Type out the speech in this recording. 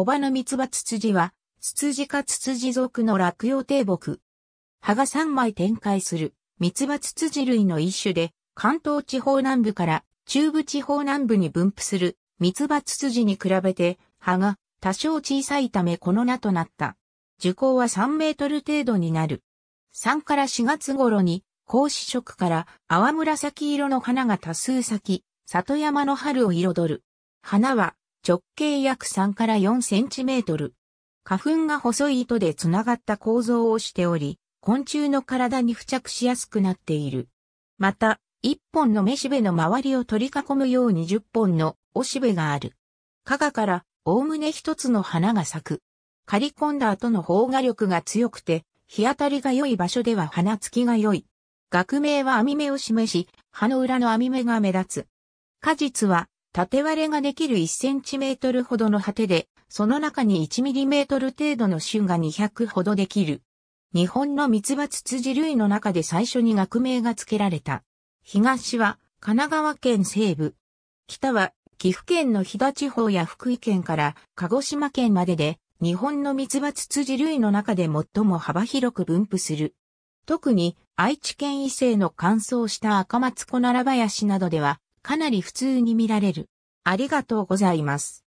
小葉のミツバツツジは、ツツジかツツジ属の落葉低木。葉が3枚展開する、ミツバツツジ類の一種で、関東地方南部から中部地方南部に分布する、ミツバツツジに比べて、葉が多少小さいためこの名となった。樹高は3メートル程度になる。3から4月頃に、高子色から淡紫色の花が多数咲き、里山の春を彩る。花は直径約3から4センチメートル。花粉が細い糸でつながった構造をしており、昆虫の体に付着しやすくなっている。また、1本のめしべの周りを取り囲むように10本のおしべがある。加賀からおおむね一つの花が咲く。刈り込んだ後の放芽力が強くて、日当たりが良い場所では花付きが良い。学名は網目を示し、葉の裏の網目が目立つ。果実は縦割れができる1センチメートルほどの果てで、その中に1ミリメートル程度の種が200ほどできる。日本のミツバツツジ類の中で最初に学名が付けられた。東は神奈川県西部。北は岐阜県の飛騨地方や福井県から鹿児島県までで、日本のミツバツツジ類の中で最も幅広く分布する。特に愛知県以西の乾燥した赤松小奈良林などではかなり普通に見られる。ありがとうございます。